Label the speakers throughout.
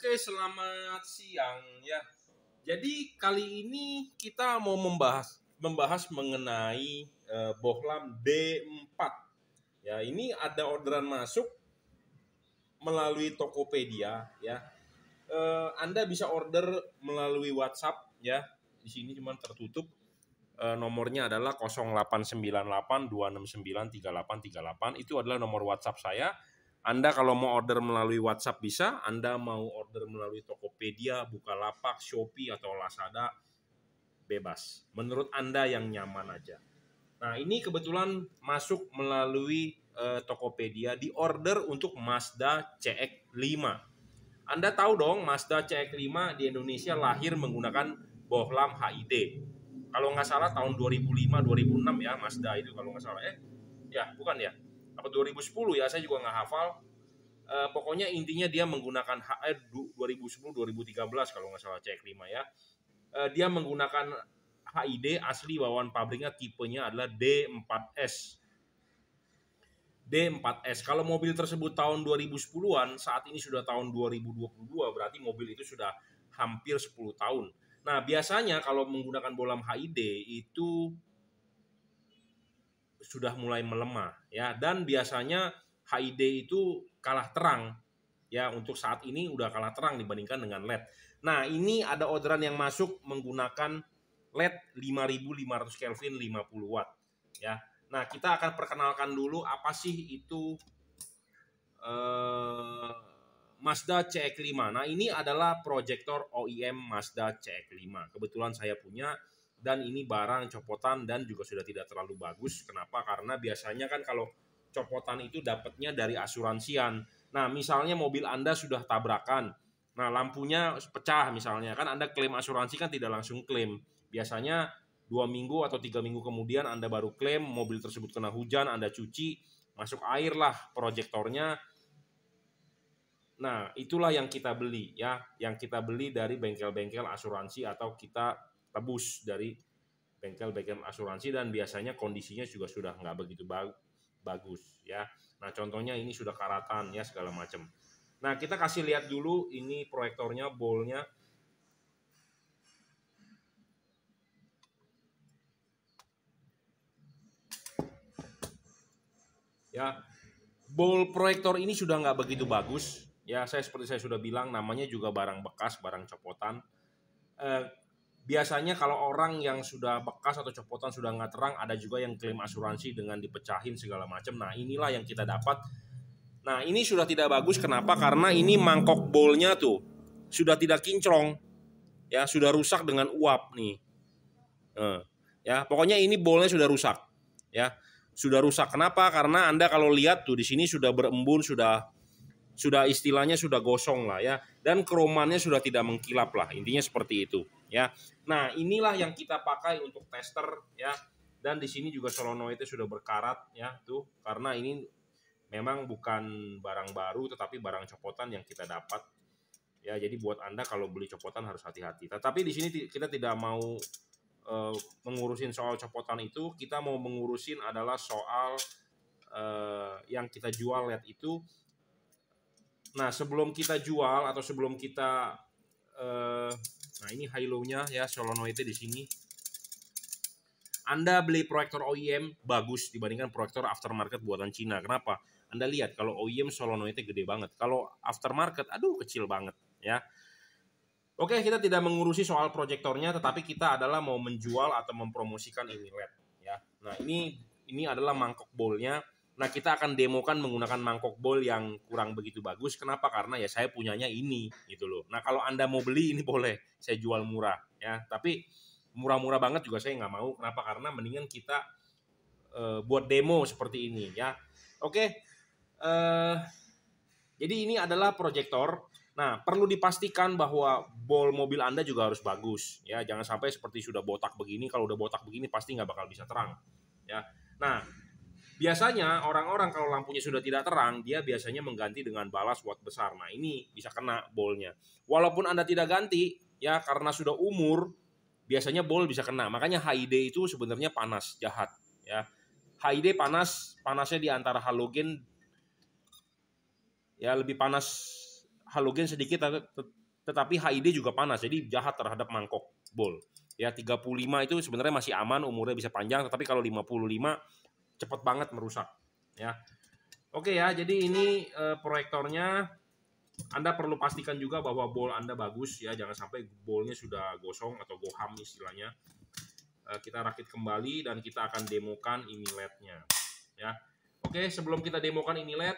Speaker 1: Oke, selamat siang ya. Jadi kali ini kita mau membahas membahas mengenai uh, bohlam D4. Ya, ini ada orderan masuk melalui Tokopedia ya. Uh, Anda bisa order melalui WhatsApp ya. Di sini cuma tertutup. Uh, nomornya adalah 0898 269 Itu adalah nomor WhatsApp saya anda kalau mau order melalui WhatsApp bisa, Anda mau order melalui Tokopedia, Bukalapak, Shopee atau Lazada bebas. Menurut Anda yang nyaman aja. Nah, ini kebetulan masuk melalui eh, Tokopedia di order untuk Mazda CX-5. Anda tahu dong Mazda CX-5 di Indonesia lahir menggunakan bohlam HID. Kalau nggak salah tahun 2005-2006 ya Mazda itu kalau nggak salah. Eh, ya bukan ya apa 2010 ya saya juga nggak hafal e, pokoknya intinya dia menggunakan HR 2010 2013 kalau nggak salah cek 5 ya e, dia menggunakan HID asli bawaan pabriknya tipenya adalah D4S D4S. Kalau mobil tersebut tahun 2010-an, saat ini sudah tahun 2022, berarti mobil itu sudah hampir 10 tahun. Nah, biasanya kalau menggunakan bolam HID itu sudah mulai melemah ya dan biasanya HID itu kalah terang ya untuk saat ini udah kalah terang dibandingkan dengan LED. Nah, ini ada orderan yang masuk menggunakan LED 5500 Kelvin 50 watt ya. Nah, kita akan perkenalkan dulu apa sih itu eh, Mazda CX-5. Nah, ini adalah proyektor OEM Mazda CX-5. Kebetulan saya punya dan ini barang copotan dan juga sudah tidak terlalu bagus. Kenapa? Karena biasanya kan kalau copotan itu dapatnya dari asuransian. Nah, misalnya mobil Anda sudah tabrakan. Nah, lampunya pecah misalnya. Kan Anda klaim asuransi kan tidak langsung klaim. Biasanya dua minggu atau tiga minggu kemudian Anda baru klaim mobil tersebut kena hujan, Anda cuci, masuk air lah proyektornya. Nah, itulah yang kita beli ya, yang kita beli dari bengkel-bengkel asuransi atau kita tebus dari bengkel-bengkel asuransi dan biasanya kondisinya juga sudah nggak begitu bagus ya. Nah contohnya ini sudah karatan ya segala macam. Nah kita kasih lihat dulu ini proyektornya, bolnya. Ya, bol proyektor ini sudah nggak begitu bagus. Ya saya seperti saya sudah bilang namanya juga barang bekas, barang copotan. Eh, biasanya kalau orang yang sudah bekas atau copotan sudah nggak terang ada juga yang klaim asuransi dengan dipecahin segala macam nah inilah yang kita dapat nah ini sudah tidak bagus kenapa karena ini mangkok bolnya tuh sudah tidak kinclong ya sudah rusak dengan uap nih nah, ya pokoknya ini bolnya sudah rusak ya sudah rusak kenapa karena anda kalau lihat tuh di sini sudah berembun sudah sudah istilahnya sudah gosong lah ya dan kromannya sudah tidak mengkilap lah intinya seperti itu ya. Nah, inilah yang kita pakai untuk tester ya. Dan di sini juga solenoidnya sudah berkarat ya tuh karena ini memang bukan barang baru tetapi barang copotan yang kita dapat ya jadi buat anda kalau beli copotan harus hati-hati tapi di sini kita tidak mau e, mengurusin soal copotan itu kita mau mengurusin adalah soal e, yang kita jual lihat itu Nah, sebelum kita jual atau sebelum kita uh, nah ini high low-nya ya solenoidnya di sini. Anda beli proyektor OEM bagus dibandingkan proyektor aftermarket buatan Cina. Kenapa? Anda lihat kalau OEM solenoidnya gede banget. Kalau aftermarket aduh kecil banget ya. Oke, kita tidak mengurusi soal proyektornya tetapi kita adalah mau menjual atau mempromosikan ini LED ya. Nah, ini ini adalah mangkok bowlnya nya Nah, kita akan demokan menggunakan mangkok bol yang kurang begitu bagus. Kenapa? Karena ya saya punyanya ini gitu loh. Nah, kalau Anda mau beli ini boleh, saya jual murah ya. Tapi murah-murah banget juga saya nggak mau. Kenapa? Karena mendingan kita uh, buat demo seperti ini ya. Oke. Okay. Eh, jadi ini adalah proyektor. Nah, perlu dipastikan bahwa bol mobil Anda juga harus bagus ya. Jangan sampai seperti sudah botak begini, kalau udah botak begini pasti nggak bakal bisa terang ya. Nah, Biasanya orang-orang kalau lampunya sudah tidak terang, dia biasanya mengganti dengan balas watt besar. Nah, ini bisa kena bolnya. Walaupun Anda tidak ganti, ya karena sudah umur, biasanya bol bisa kena. Makanya HID itu sebenarnya panas, jahat, ya. HID panas, panasnya di antara halogen ya lebih panas halogen sedikit tetapi HID juga panas. Jadi jahat terhadap mangkok bol. Ya 35 itu sebenarnya masih aman, umurnya bisa panjang, tetapi kalau 55 cepat banget merusak ya. Oke ya, jadi ini e, proyektornya anda perlu pastikan juga bahwa bowl Anda bagus ya, jangan sampai bowlnya sudah gosong atau goham istilahnya. Eh, kita rakit kembali dan kita akan demokan ini LED-nya ya. Oke, sebelum kita demokan ini LED,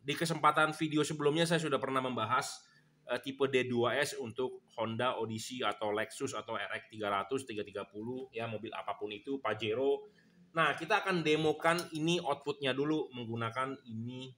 Speaker 1: di kesempatan video sebelumnya saya sudah pernah membahas e, tipe D2S untuk Honda Odyssey atau Lexus atau RX 300, 330 ya mobil apapun itu, Pajero Nah, kita akan demokan ini outputnya dulu menggunakan ini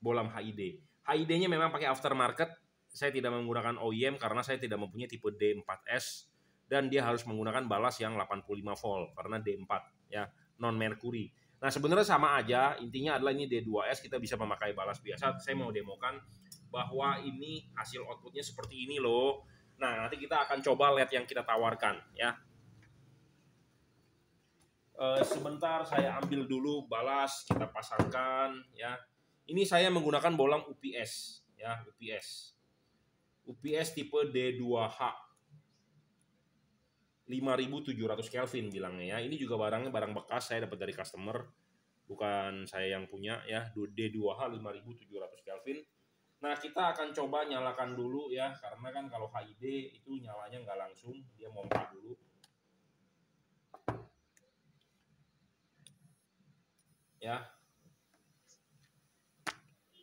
Speaker 1: bolam HID. HID-nya memang pakai aftermarket. Saya tidak menggunakan OEM karena saya tidak mempunyai tipe D4S dan dia harus menggunakan balas yang 85 volt karena D4 ya, non merkuri. Nah, sebenarnya sama aja, intinya adalah ini D2S kita bisa memakai balas biasa. Saya mau demokan bahwa ini hasil outputnya seperti ini loh. Nah, nanti kita akan coba LED yang kita tawarkan ya. Eh, sebentar saya ambil dulu balas kita pasangkan ya. Ini saya menggunakan bolang UPS ya, UPS. UPS tipe D2H. 5700 Kelvin bilangnya ya. Ini juga barangnya barang bekas saya dapat dari customer. Bukan saya yang punya ya, D2H 5700 Kelvin. Nah, kita akan coba nyalakan dulu ya, karena kan kalau HID itu nyalanya nggak langsung, dia mompa dulu. ya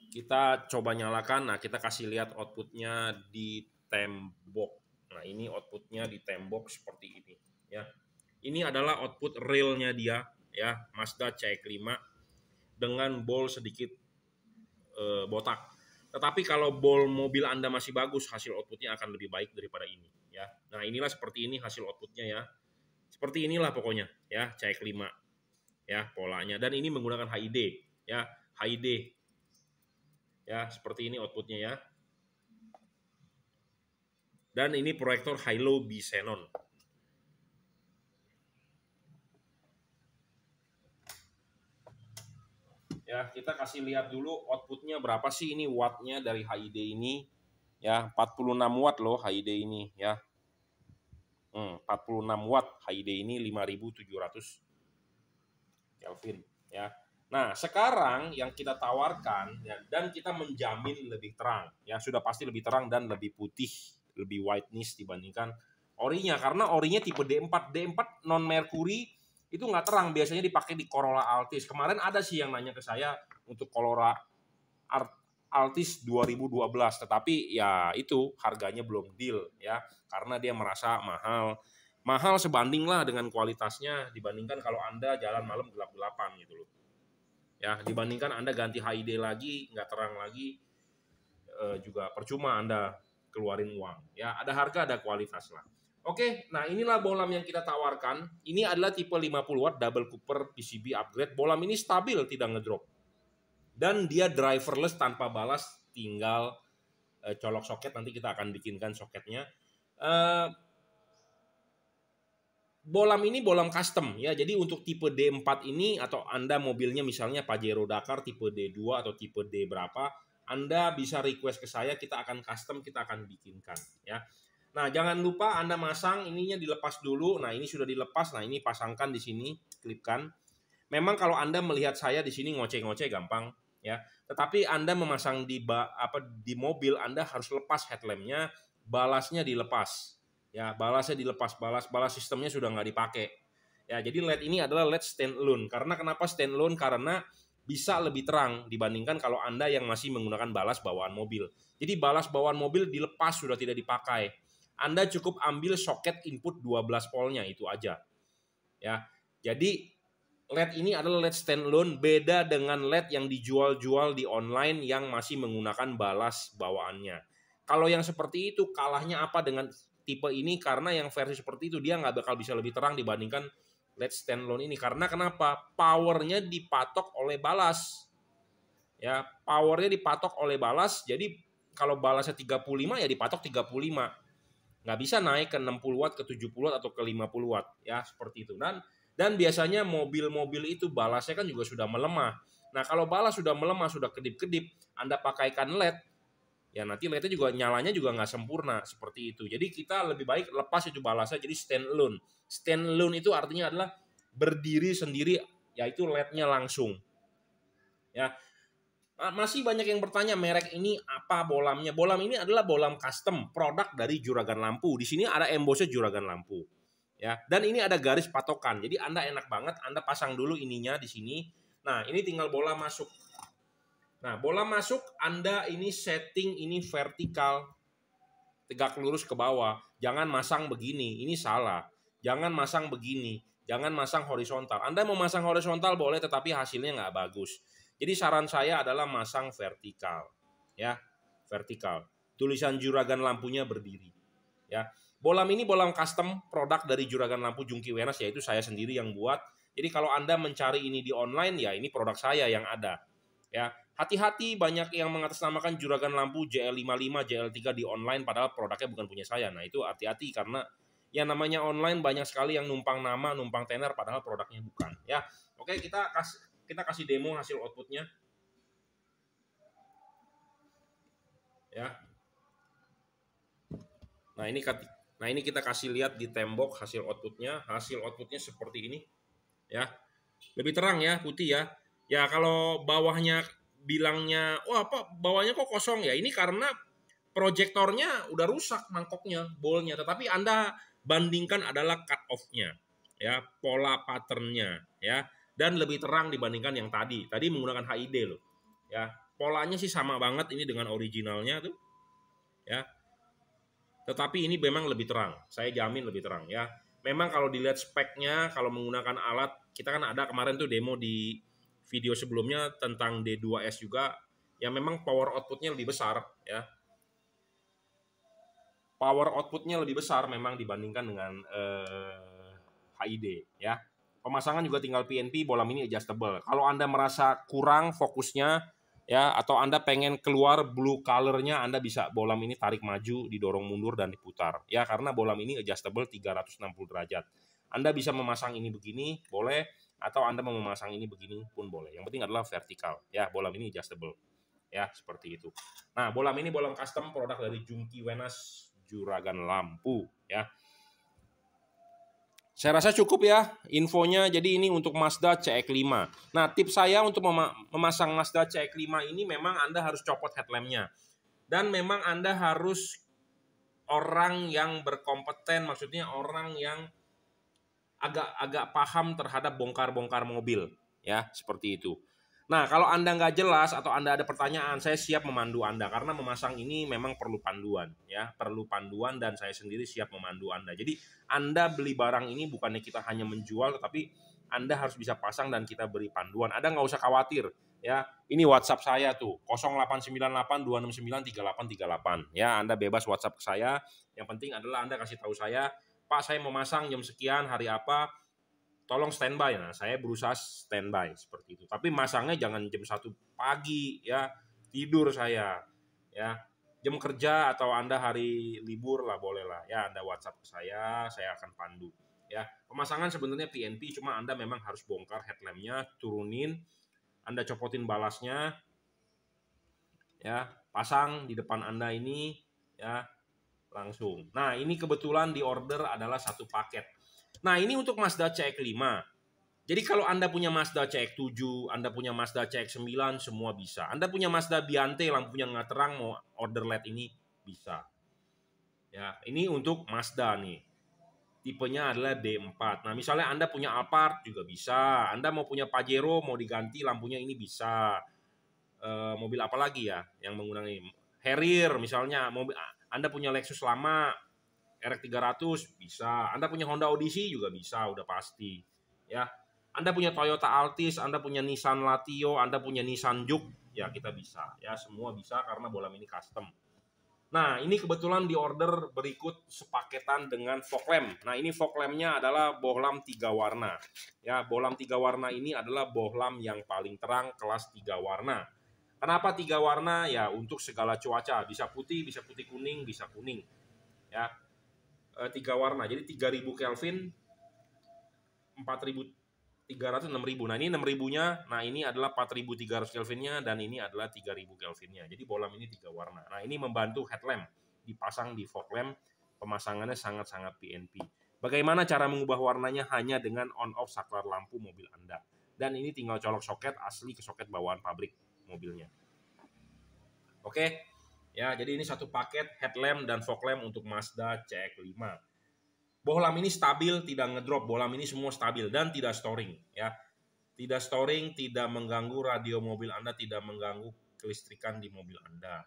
Speaker 1: kita coba nyalakan nah kita kasih lihat outputnya di tembok nah ini outputnya di tembok seperti ini ya ini adalah output realnya dia ya Mazda CX-5 dengan bol sedikit e, botak tetapi kalau bol mobil Anda masih bagus hasil outputnya akan lebih baik daripada ini ya nah inilah seperti ini hasil outputnya ya seperti inilah pokoknya ya CX-5 ya polanya dan ini menggunakan HID ya HID ya seperti ini outputnya ya dan ini proyektor high-low bisenon ya kita kasih lihat dulu outputnya berapa sih ini wattnya dari HID ini ya 46 watt loh HID ini ya 46 hmm, watt HID ini 5700 Kelvin ya. Nah, sekarang yang kita tawarkan ya, dan kita menjamin lebih terang ya sudah pasti lebih terang dan lebih putih, lebih whiteness dibandingkan orinya karena orinya tipe D4, D4 non merkuri itu nggak terang biasanya dipakai di Corolla Altis. Kemarin ada sih yang nanya ke saya untuk Corolla Altis 2012, tetapi ya itu harganya belum deal ya karena dia merasa mahal mahal sebanding lah dengan kualitasnya dibandingkan kalau Anda jalan malam gelap-gelapan gitu loh. Ya, dibandingkan Anda ganti HID lagi, nggak terang lagi, e, juga percuma Anda keluarin uang. Ya, ada harga, ada kualitas lah. Oke, nah inilah bolam yang kita tawarkan. Ini adalah tipe 50 watt double cooper PCB upgrade. Bolam ini stabil, tidak ngedrop. Dan dia driverless tanpa balas, tinggal e, colok soket. Nanti kita akan bikinkan soketnya. E, bolam ini bolam custom ya. Jadi untuk tipe D4 ini atau Anda mobilnya misalnya Pajero Dakar tipe D2 atau tipe D berapa, Anda bisa request ke saya, kita akan custom, kita akan bikinkan ya. Nah, jangan lupa Anda masang ininya dilepas dulu. Nah, ini sudah dilepas. Nah, ini pasangkan di sini, klipkan. Memang kalau Anda melihat saya di sini ngoceh-ngoceh gampang ya. Tetapi Anda memasang di apa di mobil Anda harus lepas headlampnya, balasnya dilepas ya balasnya dilepas balas balas sistemnya sudah nggak dipakai ya jadi LED ini adalah LED standalone karena kenapa standalone karena bisa lebih terang dibandingkan kalau Anda yang masih menggunakan balas bawaan mobil. Jadi balas bawaan mobil dilepas sudah tidak dipakai. Anda cukup ambil soket input 12 voltnya itu aja. Ya. Jadi LED ini adalah LED standalone beda dengan LED yang dijual-jual di online yang masih menggunakan balas bawaannya. Kalau yang seperti itu kalahnya apa dengan tipe ini karena yang versi seperti itu dia nggak bakal bisa lebih terang dibandingkan Let's Alone ini karena kenapa powernya dipatok oleh balas ya powernya dipatok oleh balas jadi kalau balasnya 35 ya dipatok 35 nggak bisa naik ke 60 watt ke 70 watt atau ke 50 watt ya seperti itu dan dan biasanya mobil-mobil itu balasnya kan juga sudah melemah nah kalau balas sudah melemah sudah kedip-kedip anda pakaikan LED ya nanti mereka juga nyalanya juga nggak sempurna seperti itu. Jadi kita lebih baik lepas itu balasnya jadi stand alone. Stand alone itu artinya adalah berdiri sendiri yaitu LED-nya langsung. Ya. Ah, masih banyak yang bertanya merek ini apa bolamnya? Bolam ini adalah bolam custom, produk dari Juragan Lampu. Di sini ada embosnya Juragan Lampu. Ya, dan ini ada garis patokan. Jadi Anda enak banget Anda pasang dulu ininya di sini. Nah, ini tinggal bola masuk Nah, bola masuk, Anda ini setting ini vertikal, tegak lurus ke bawah. Jangan masang begini, ini salah. Jangan masang begini, jangan masang horizontal. Anda mau masang horizontal boleh, tetapi hasilnya nggak bagus. Jadi saran saya adalah masang vertikal, ya, vertikal. Tulisan juragan lampunya berdiri, ya. Bolam ini bolam custom produk dari juragan lampu Jungki Wenas yaitu saya sendiri yang buat. Jadi kalau Anda mencari ini di online ya ini produk saya yang ada. Ya, Hati-hati banyak yang mengatasnamakan juragan lampu JL55, JL3 di online padahal produknya bukan punya saya. Nah itu hati-hati karena yang namanya online banyak sekali yang numpang nama, numpang tenar padahal produknya bukan. Ya, oke kita kasih kita kasih demo hasil outputnya. Ya. Nah ini nah ini kita kasih lihat di tembok hasil outputnya. Hasil outputnya seperti ini. Ya, lebih terang ya putih ya. Ya kalau bawahnya bilangnya wah apa bawahnya kok kosong ya ini karena proyektornya udah rusak mangkoknya bolnya tetapi anda bandingkan adalah cut off-nya ya pola patternnya ya dan lebih terang dibandingkan yang tadi tadi menggunakan HID loh ya polanya sih sama banget ini dengan originalnya tuh ya tetapi ini memang lebih terang saya jamin lebih terang ya memang kalau dilihat speknya kalau menggunakan alat kita kan ada kemarin tuh demo di video sebelumnya tentang D2S juga yang memang power outputnya lebih besar ya power outputnya lebih besar memang dibandingkan dengan eh, HID ya pemasangan juga tinggal PNP bola mini adjustable kalau anda merasa kurang fokusnya ya atau anda pengen keluar blue colornya anda bisa bola mini tarik maju didorong mundur dan diputar ya karena bola mini adjustable 360 derajat anda bisa memasang ini begini boleh atau Anda mau memasang ini begini pun boleh. Yang penting adalah vertikal. Ya, bolam ini adjustable. Ya, seperti itu. Nah, bolam ini bolam custom produk dari Jungki Wenas Juragan Lampu, ya. Saya rasa cukup ya infonya. Jadi ini untuk Mazda CX-5. E nah, tips saya untuk memasang Mazda CX-5 e ini memang Anda harus copot headlampnya. Dan memang Anda harus orang yang berkompeten, maksudnya orang yang agak agak paham terhadap bongkar-bongkar mobil ya seperti itu. Nah, kalau Anda nggak jelas atau Anda ada pertanyaan, saya siap memandu Anda karena memasang ini memang perlu panduan ya, perlu panduan dan saya sendiri siap memandu Anda. Jadi, Anda beli barang ini bukannya kita hanya menjual tetapi Anda harus bisa pasang dan kita beri panduan. Anda nggak usah khawatir ya. Ini WhatsApp saya tuh 3838 ya. Anda bebas WhatsApp ke saya. Yang penting adalah Anda kasih tahu saya Pak saya mau masang jam sekian hari apa, tolong standby. Nah, saya berusaha standby seperti itu. Tapi masangnya jangan jam satu pagi ya, tidur saya ya. Jam kerja atau Anda hari libur lah boleh lah ya Anda WhatsApp ke saya, saya akan pandu ya. Pemasangan sebenarnya PNP cuma Anda memang harus bongkar headlampnya, turunin, Anda copotin balasnya ya, pasang di depan Anda ini ya langsung. Nah, ini kebetulan di order adalah satu paket. Nah, ini untuk Mazda CX-5. Jadi kalau Anda punya Mazda CX-7, Anda punya Mazda CX-9, semua bisa. Anda punya Mazda Biante, lampunya nggak terang, mau order LED ini bisa. Ya, ini untuk Mazda nih. Tipenya adalah B4. Nah, misalnya Anda punya Alphard juga bisa. Anda mau punya Pajero, mau diganti lampunya ini bisa. E, mobil apa lagi ya yang menggunakan ini? Harrier misalnya, mobil anda punya Lexus lama, RX300 bisa. Anda punya Honda Odyssey juga bisa, udah pasti. Ya. Anda punya Toyota Altis, Anda punya Nissan Latio, Anda punya Nissan Juke, ya kita bisa. Ya, semua bisa karena bola ini custom. Nah, ini kebetulan di order berikut sepaketan dengan fog lamp. Nah, ini fog lampnya adalah bohlam tiga warna. Ya, bohlam tiga warna ini adalah bohlam yang paling terang kelas tiga warna. Kenapa tiga warna? Ya untuk segala cuaca, bisa putih, bisa putih kuning, bisa kuning. Ya, e, tiga warna. Jadi 3000 Kelvin, 4300, 6000. Nah ini 6000-nya, nah ini adalah 4300 Kelvinnya dan ini adalah 3000 Kelvinnya. Jadi bolam ini tiga warna. Nah ini membantu headlamp dipasang di fog lamp. Pemasangannya sangat-sangat PNP. Bagaimana cara mengubah warnanya hanya dengan on-off saklar lampu mobil Anda. Dan ini tinggal colok soket asli ke soket bawaan pabrik mobilnya. Oke. Okay? Ya, jadi ini satu paket headlamp dan fog lamp untuk Mazda CX-5. Bohlam ini stabil, tidak ngedrop. Bohlam ini semua stabil dan tidak storing, ya. Tidak storing, tidak mengganggu radio mobil Anda, tidak mengganggu kelistrikan di mobil Anda.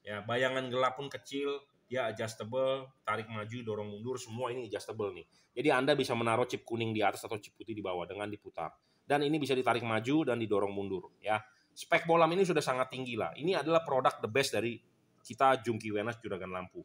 Speaker 1: Ya, bayangan gelap pun kecil, dia ya, adjustable, tarik maju, dorong mundur, semua ini adjustable nih. Jadi Anda bisa menaruh chip kuning di atas atau chip putih di bawah dengan diputar. Dan ini bisa ditarik maju dan didorong mundur, ya spek bolam ini sudah sangat tinggi lah. Ini adalah produk the best dari kita Jungki Wenas Juragan Lampu.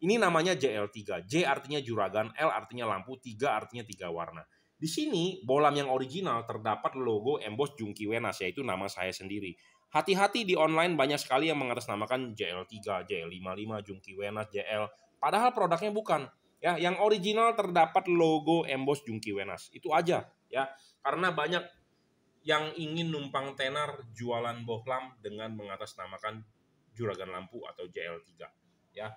Speaker 1: Ini namanya JL3. J artinya juragan, L artinya lampu, 3 artinya tiga warna. Di sini bolam yang original terdapat logo emboss Jungki Wenas yaitu nama saya sendiri. Hati-hati di online banyak sekali yang mengatasnamakan JL3, JL55, Jungki Wenas, JL. Padahal produknya bukan. Ya, yang original terdapat logo emboss Jungki Wenas. Itu aja ya. Karena banyak yang ingin numpang tenar jualan bohlam dengan mengatasnamakan juragan lampu atau JL3 ya.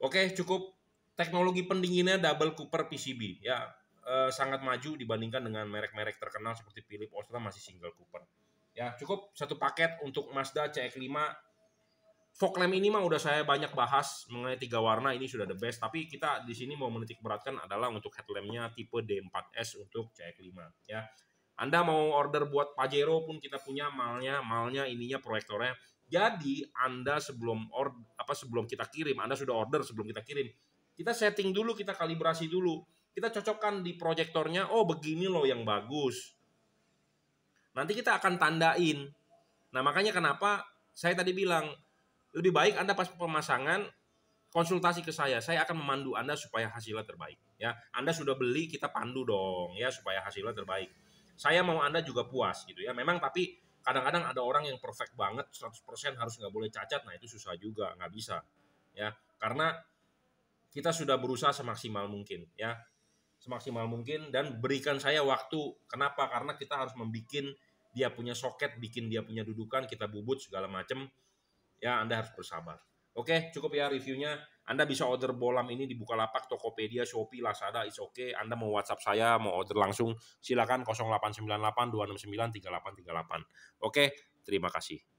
Speaker 1: Oke, cukup teknologi pendinginnya double Cooper PCB ya. E, sangat maju dibandingkan dengan merek-merek terkenal seperti philips Osram masih single Cooper. Ya, cukup satu paket untuk Mazda CX-5 fog lamp ini mah udah saya banyak bahas mengenai tiga warna ini sudah the best tapi kita di sini mau menitik beratkan adalah untuk headlampnya tipe D4S untuk CX5 ya anda mau order buat Pajero pun kita punya malnya, malnya ininya proyektornya. Jadi Anda sebelum or, apa sebelum kita kirim, Anda sudah order sebelum kita kirim. Kita setting dulu, kita kalibrasi dulu. Kita cocokkan di proyektornya, oh begini loh yang bagus. Nanti kita akan tandain. Nah, makanya kenapa saya tadi bilang lebih baik Anda pas pemasangan konsultasi ke saya. Saya akan memandu Anda supaya hasilnya terbaik, ya. Anda sudah beli, kita pandu dong, ya supaya hasilnya terbaik saya mau Anda juga puas gitu ya. Memang tapi kadang-kadang ada orang yang perfect banget 100% harus nggak boleh cacat. Nah, itu susah juga, nggak bisa. Ya, karena kita sudah berusaha semaksimal mungkin ya. Semaksimal mungkin dan berikan saya waktu. Kenapa? Karena kita harus membuat dia punya soket, bikin dia punya dudukan, kita bubut segala macam. Ya, Anda harus bersabar. Oke, cukup ya reviewnya. Anda bisa order bolam ini di Bukalapak, Tokopedia, Shopee, Lazada, it's okay. Anda mau WhatsApp saya, mau order langsung, silakan 0898 269 3838. Oke, terima kasih.